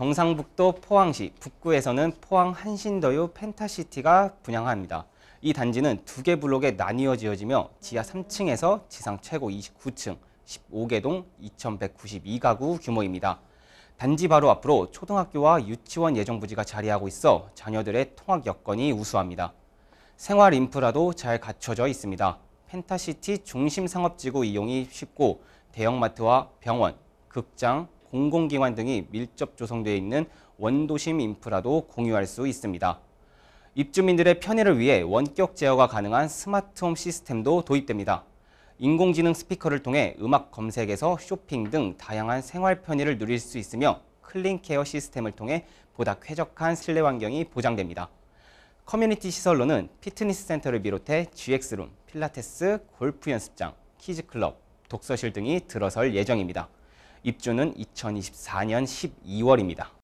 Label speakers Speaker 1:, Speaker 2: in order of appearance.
Speaker 1: 경상북도 포항시 북구에서는 포항 한신더유 펜타시티가 분양합니다. 이 단지는 두 개 블록에 나뉘어 지어지며 지하 3층에서 지상 최고 29층 15개 동 2192가구 규모입니다. 단지 바로 앞으로 초등학교와 유치원 예정 부지가 자리하고 있어 자녀들의 통학 여건이 우수합니다. 생활 인프라도 잘 갖춰져 있습니다. 펜타시티 중심 상업지구 이용이 쉽고 대형마트와 병원, 극장, 공공기관 등이 밀접 조성되어 있는 원도심 인프라도 공유할 수 있습니다. 입주민들의 편의를 위해 원격 제어가 가능한 스마트홈 시스템도 도입됩니다. 인공지능 스피커를 통해 음악 검색에서 쇼핑 등 다양한 생활 편의를 누릴 수 있으며 클린케어 시스템을 통해 보다 쾌적한 실내 환경이 보장됩니다. 커뮤니티 시설로는 피트니스 센터를 비롯해 GX룸, 필라테스, 골프 연습장, 키즈클럽, 독서실 등이 들어설 예정입니다. 입주는 2024년 12월입니다.